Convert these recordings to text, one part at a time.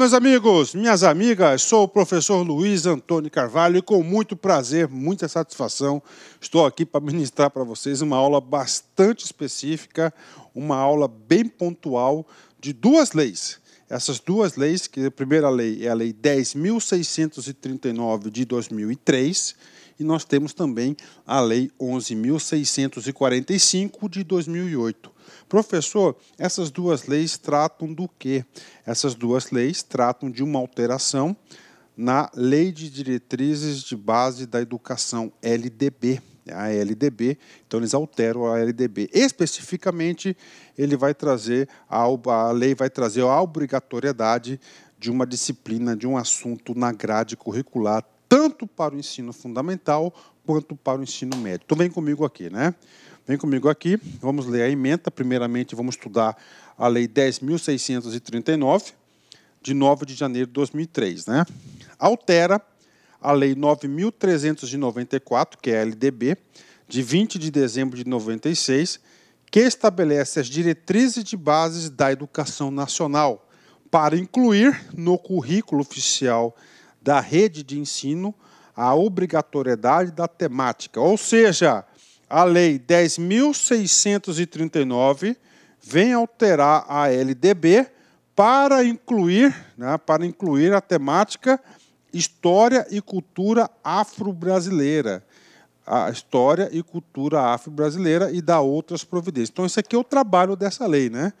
meus amigos, minhas amigas, sou o professor Luiz Antônio Carvalho e com muito prazer, muita satisfação, estou aqui para ministrar para vocês uma aula bastante específica, uma aula bem pontual de duas leis. Essas duas leis, que a primeira lei é a Lei 10.639 de 2003 e nós temos também a Lei 11.645 de 2008. Professor, essas duas leis tratam do quê? Essas duas leis tratam de uma alteração na Lei de Diretrizes de Base da Educação, LDB. A LDB, então eles alteram a LDB. Especificamente, ele vai trazer a, a lei vai trazer a obrigatoriedade de uma disciplina, de um assunto na grade curricular tanto para o ensino fundamental quanto para o ensino médio. Então, vem comigo aqui, né? Vem comigo aqui, vamos ler a emenda. Primeiramente, vamos estudar a Lei 10.639, de 9 de janeiro de 2003, né? Altera a Lei 9.394, que é a LDB, de 20 de dezembro de 96, que estabelece as diretrizes de bases da educação nacional para incluir no currículo oficial da rede de ensino a obrigatoriedade da temática. Ou seja, a Lei 10.639 vem alterar a LDB para incluir, né, para incluir a temática História e Cultura Afro-Brasileira. A história e cultura afro-brasileira e da outras providências. Então, isso aqui é o trabalho dessa lei. Né?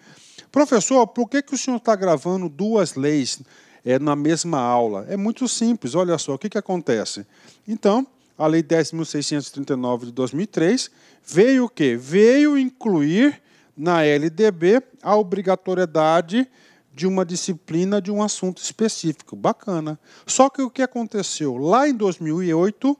Professor, por que, que o senhor está gravando duas leis é, na mesma aula. É muito simples, olha só, o que, que acontece? Então, a Lei 10.639 de 2003 veio o quê? Veio incluir na LDB a obrigatoriedade de uma disciplina de um assunto específico. Bacana. Só que o que aconteceu? Lá em 2008,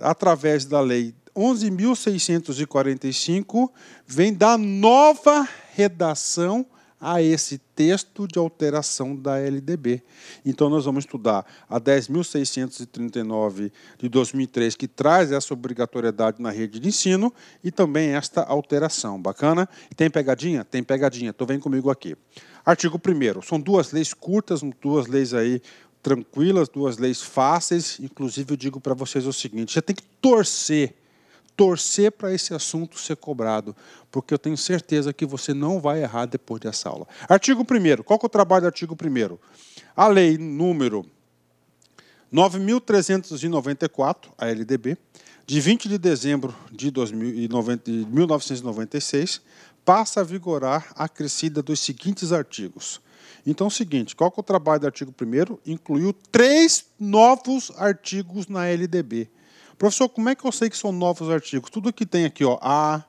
através da Lei 11.645, vem da nova redação a esse texto de alteração da LDB. Então, nós vamos estudar a 10.639 de 2003, que traz essa obrigatoriedade na rede de ensino, e também esta alteração. Bacana? Tem pegadinha? Tem pegadinha. Então, vem comigo aqui. Artigo 1. São duas leis curtas, duas leis aí tranquilas, duas leis fáceis. Inclusive, eu digo para vocês o seguinte: você tem que torcer torcer para esse assunto ser cobrado, porque eu tenho certeza que você não vai errar depois dessa aula. Artigo 1 qual que é o trabalho do artigo 1 A lei número 9.394, a LDB, de 20 de dezembro de 1996, passa a vigorar a acrescida dos seguintes artigos. Então, é o seguinte, qual que é o trabalho do artigo 1 Incluiu três novos artigos na LDB. Professor, como é que eu sei que são novos artigos? Tudo que tem aqui, ó, A,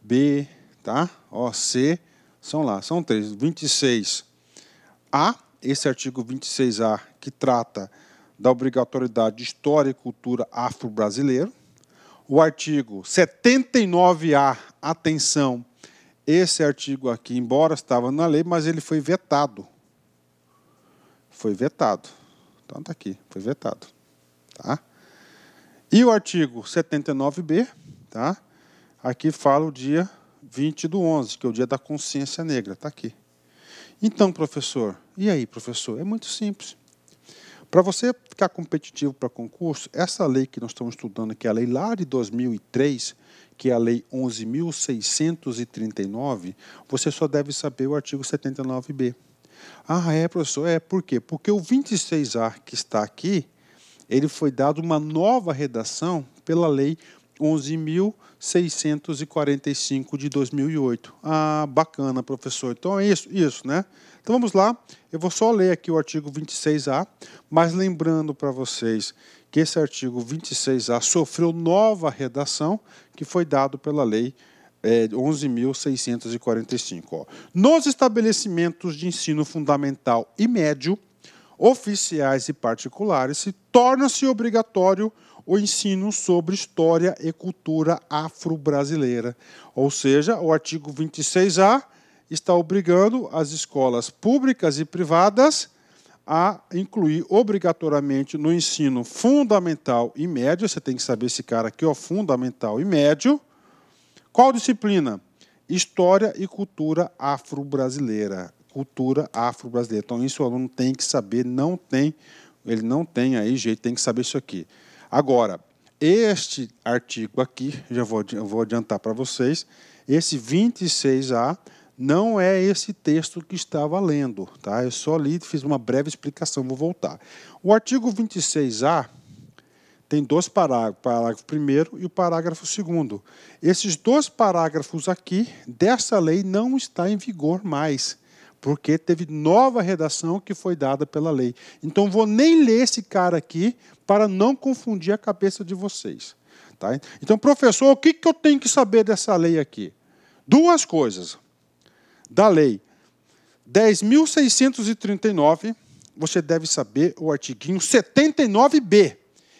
B, tá? Ó, C, são lá, são três. 26A, esse artigo 26A, que trata da obrigatoriedade de história e cultura afro brasileiro O artigo 79A, atenção, esse artigo aqui, embora estava na lei, mas ele foi vetado. Foi vetado. Então tá aqui, foi vetado. Tá? E o artigo 79B, tá? Aqui fala o dia 20 do 11, que é o dia da consciência negra, tá aqui. Então, professor, e aí, professor? É muito simples. Para você ficar competitivo para concurso, essa lei que nós estamos estudando, que é a lei lá de 2003, que é a lei 11.639, você só deve saber o artigo 79B. Ah, é, professor, é, por quê? Porque o 26A que está aqui, ele foi dado uma nova redação pela Lei 11.645 de 2008. Ah, bacana, professor. Então é isso, isso, né? Então vamos lá. Eu vou só ler aqui o artigo 26A, mas lembrando para vocês que esse artigo 26A sofreu nova redação que foi dado pela lei é, 11.645. Nos estabelecimentos de ensino fundamental e médio oficiais e particulares, se torna-se obrigatório o ensino sobre história e cultura afro-brasileira. Ou seja, o artigo 26A está obrigando as escolas públicas e privadas a incluir obrigatoriamente no ensino fundamental e médio, você tem que saber esse cara aqui, ó, fundamental e médio, qual disciplina? História e cultura afro-brasileira cultura afro-brasileira. Então, isso o aluno tem que saber, não tem, ele não tem aí jeito, tem que saber isso aqui. Agora, este artigo aqui, já vou, vou adiantar para vocês, esse 26A não é esse texto que estava lendo, tá? Eu só li, fiz uma breve explicação, vou voltar. O artigo 26A tem dois parágrafos, parágrafo primeiro e o parágrafo segundo. Esses dois parágrafos aqui dessa lei não está em vigor mais porque teve nova redação que foi dada pela lei. Então, vou nem ler esse cara aqui para não confundir a cabeça de vocês. Tá? Então, professor, o que, que eu tenho que saber dessa lei aqui? Duas coisas. Da lei 10.639, você deve saber o artiguinho 79B.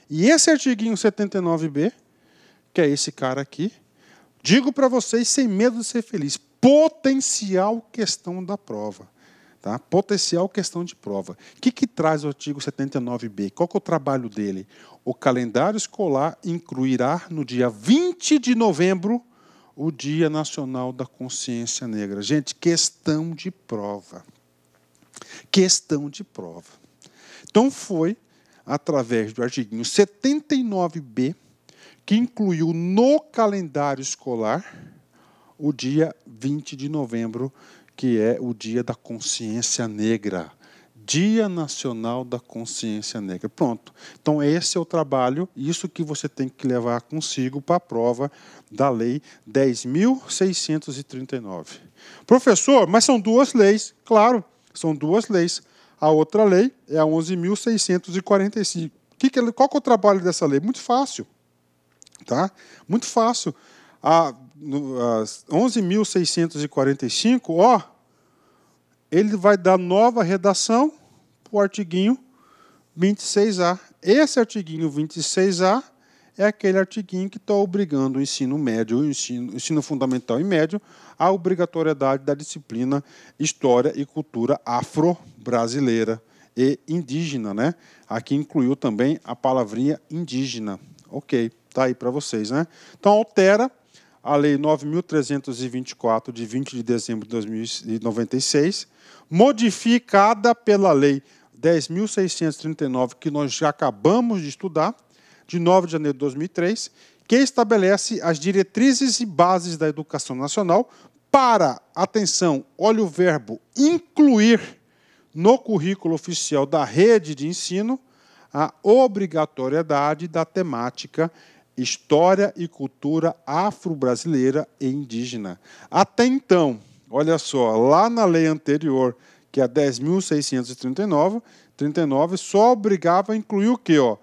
E esse artiguinho 79B, que é esse cara aqui, digo para vocês sem medo de ser feliz, potencial questão da prova. Tá? Potencial questão de prova. O que, que traz o artigo 79B? Qual que é o trabalho dele? O calendário escolar incluirá no dia 20 de novembro o Dia Nacional da Consciência Negra. Gente, questão de prova. Questão de prova. Então foi através do artiguinho 79B que incluiu no calendário escolar o dia 20 de novembro, que é o Dia da Consciência Negra. Dia Nacional da Consciência Negra. Pronto. Então, esse é o trabalho, isso que você tem que levar consigo para a prova da Lei 10.639. Professor, mas são duas leis. Claro, são duas leis. A outra lei é a 11.645. Que que, é, qual que é o trabalho dessa lei? Muito fácil. Tá? Muito fácil. A, 11.645, ó, ele vai dar nova redação para o artiguinho 26A. Esse artiguinho 26A é aquele artiguinho que está obrigando o ensino médio, o ensino, o ensino fundamental e médio, à obrigatoriedade da disciplina História e Cultura Afro-Brasileira e Indígena, né? Aqui incluiu também a palavrinha indígena. Ok, tá aí para vocês, né? Então altera a Lei 9.324, de 20 de dezembro de 1996, modificada pela Lei 10.639, que nós já acabamos de estudar, de 9 de janeiro de 2003, que estabelece as diretrizes e bases da educação nacional para, atenção, olha o verbo, incluir no currículo oficial da rede de ensino a obrigatoriedade da temática História e Cultura Afro-Brasileira e Indígena. Até então, olha só, lá na lei anterior, que é a 10.639, 39, só obrigava a incluir o quê? Ó?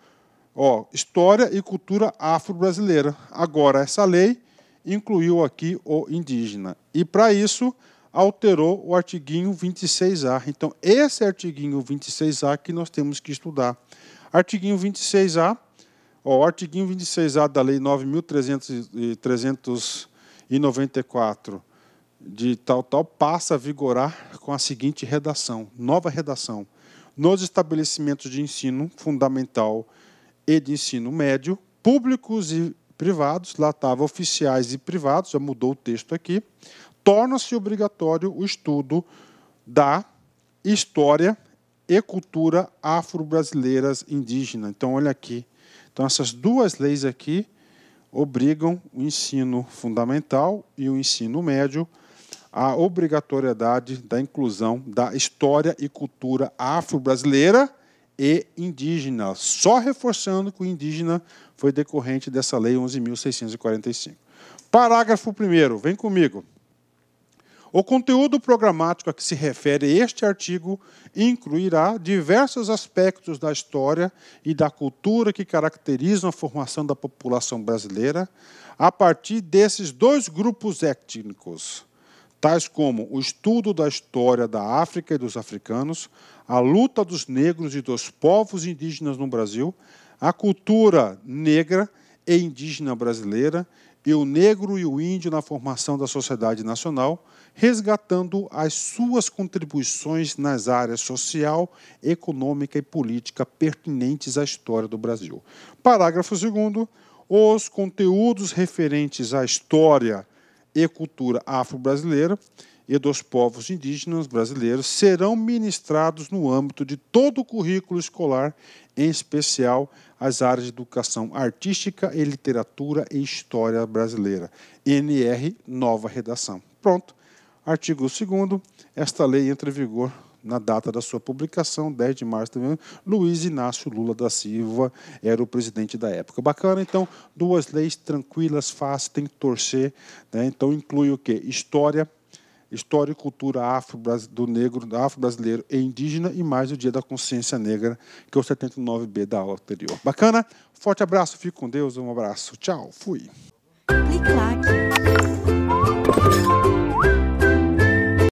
Ó, história e cultura afro-brasileira. Agora, essa lei incluiu aqui o indígena. E, para isso, alterou o artiguinho 26A. Então, esse artiguinho 26A que nós temos que estudar. Artiguinho 26A o artigo 26A da Lei 9.394 de tal tal passa a vigorar com a seguinte redação, nova redação. Nos estabelecimentos de ensino fundamental e de ensino médio, públicos e privados, lá estava oficiais e privados, já mudou o texto aqui, torna-se obrigatório o estudo da história e cultura afro-brasileiras indígenas. Então, olha aqui, então, essas duas leis aqui obrigam o ensino fundamental e o ensino médio à obrigatoriedade da inclusão da história e cultura afro-brasileira e indígena, só reforçando que o indígena foi decorrente dessa lei 11.645. Parágrafo 1 vem comigo. O conteúdo programático a que se refere este artigo incluirá diversos aspectos da história e da cultura que caracterizam a formação da população brasileira a partir desses dois grupos étnicos, tais como o estudo da história da África e dos africanos, a luta dos negros e dos povos indígenas no Brasil, a cultura negra e indígena brasileira e o negro e o índio na formação da sociedade nacional, resgatando as suas contribuições nas áreas social, econômica e política pertinentes à história do Brasil. Parágrafo 2 os conteúdos referentes à história e cultura afro-brasileira e dos povos indígenas brasileiros serão ministrados no âmbito de todo o currículo escolar, em especial as áreas de educação artística e literatura e história brasileira. NR Nova Redação. Pronto. Artigo 2 Esta lei entra em vigor na data da sua publicação, 10 de março também, Luiz Inácio Lula da Silva era o presidente da época. Bacana, então, duas leis tranquilas, fáceis, tem que torcer. Né? Então, inclui o quê? História, História e Cultura afro do Negro, Afro-Brasileiro e Indígena, e mais o Dia da Consciência Negra, que é o 79B da aula anterior. Bacana? Forte abraço, fique com Deus, um abraço, tchau, fui. Clique,